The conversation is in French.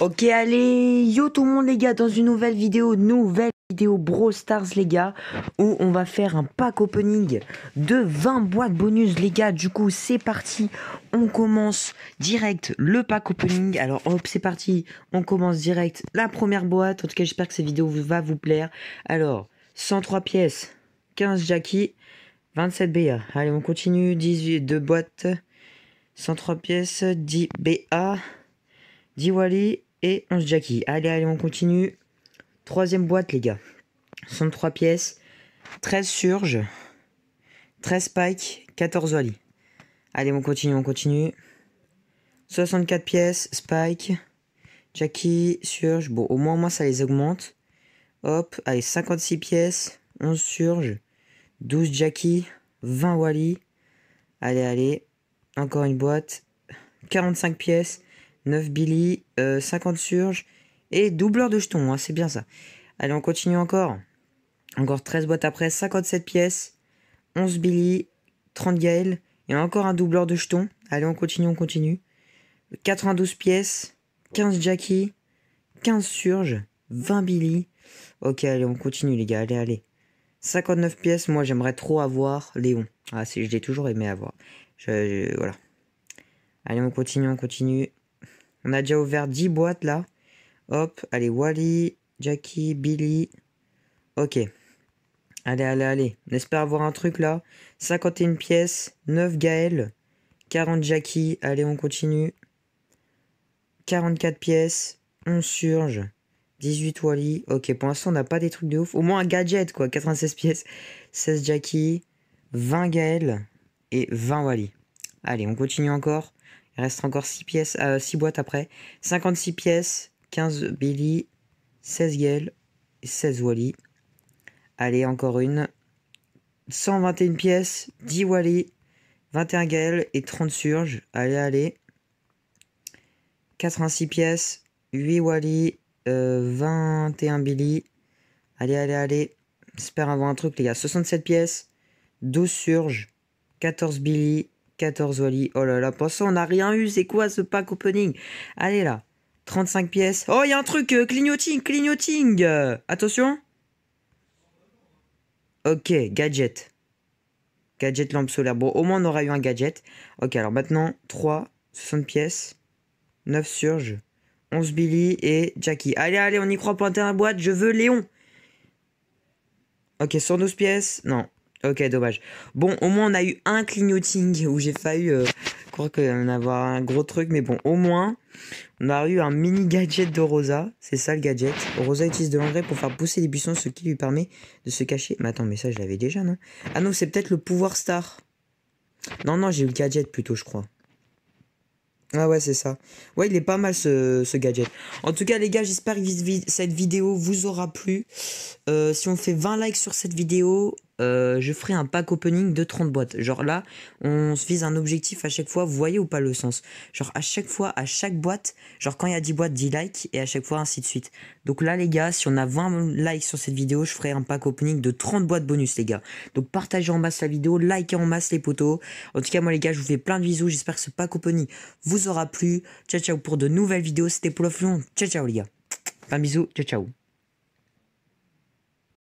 Ok, allez, yo tout le monde les gars, dans une nouvelle vidéo, nouvelle vidéo Bro Stars les gars, où on va faire un pack opening de 20 boîtes bonus les gars, du coup c'est parti, on commence direct le pack opening, alors hop c'est parti, on commence direct la première boîte, en tout cas j'espère que cette vidéo va vous plaire, alors 103 pièces, 15 Jackie, 27 BA, allez on continue, 18, 2 boîtes, 103 pièces, 10 BA, 10 Wally, et 11 Jackie. Allez, allez, on continue. Troisième boîte, les gars. 63 pièces, 13 Surge. 13 Spike. 14 wally. Allez, on continue, on continue. 64 pièces, spike, Jackie, surge. Bon, au moins, moi, ça les augmente. Hop, allez, 56 pièces, 11 Surge. 12 Jackie, 20 Wally. Allez, allez, encore une boîte. 45 pièces, 9 Billy, 50 euh, Surge et doubleur de jetons, hein, c'est bien ça. Allez, on continue encore. Encore 13 boîtes après, 57 pièces, 11 Billy, 30 Gaël et encore un doubleur de jetons. Allez, on continue, on continue. 92 pièces, 15 Jackie, 15 Surge, 20 Billy. Ok, allez, on continue les gars, allez, allez. 59 pièces, moi j'aimerais trop avoir Léon. Ah si, je l'ai toujours aimé avoir. je, voilà. Allez, on continue, on continue. On a déjà ouvert 10 boîtes là. Hop, allez, Wally, Jackie, Billy. Ok. Allez, allez, allez. On espère avoir un truc là. 51 pièces, 9 Gaël, 40 Jackie. Allez, on continue. 44 pièces, 11 Surge, 18 Wally. Ok, pour l'instant, on n'a pas des trucs de ouf. Au moins un gadget, quoi. 96 pièces, 16 Jackie, 20 Gaël et 20 Wally. Allez, on continue encore. Il reste encore 6 pièces, à euh, boîtes après. 56 pièces, 15 Billy, 16 Gale et 16 Wally. Allez, encore une. 121 pièces, 10 Wally, 21 Gale et 30 surges. Allez, allez. 86 pièces, 8 Wally, 21 euh, Billy. Allez, allez, allez. J'espère avoir un truc, les gars. 67 pièces, 12 Surge, 14 Billy, 14 Wally. Oh là là, pensons, on n'a rien eu. C'est quoi ce pack opening Allez là. 35 pièces. Oh, il y a un truc. Euh, clignoting, clignoting. attention. Ok, gadget. Gadget lampe solaire. Bon, au moins on aura eu un gadget. Ok, alors maintenant, 3, 60 pièces, 9 surges, 11 Billy et Jackie. Allez, allez, on y croit, pointer la boîte, je veux Léon. Ok, 112 pièces, non, Ok, dommage. Bon, au moins on a eu un clignoting où j'ai failli euh, croire qu'on avoir un gros truc, mais bon, au moins on a eu un mini gadget de Rosa. C'est ça le gadget. Rosa utilise de l'engrais pour faire pousser les buissons, ce qui lui permet de se cacher. Mais attends, mais ça je l'avais déjà, non Ah non, c'est peut-être le pouvoir star. Non, non, j'ai eu le gadget plutôt, je crois. Ah ouais, c'est ça. Ouais, il est pas mal ce, gadget. En tout cas, les gars, j'espère que cette vidéo vous aura plu. Euh, si on fait 20 likes sur cette vidéo, euh, je ferai un pack opening de 30 boîtes. Genre là, on se vise un objectif à chaque fois, vous voyez ou pas le sens. Genre à chaque fois, à chaque boîte, genre quand il y a 10 boîtes, 10 likes, et à chaque fois ainsi de suite. Donc là les gars, si on a 20 likes sur cette vidéo, je ferai un pack opening de 30 boîtes bonus les gars. Donc partagez en masse la vidéo, likez en masse les poteaux. En tout cas moi les gars, je vous fais plein de bisous, j'espère que ce pack opening vous aura plu. Ciao ciao pour de nouvelles vidéos, c'était Polof Ciao ciao les gars. Un bisou, ciao ciao.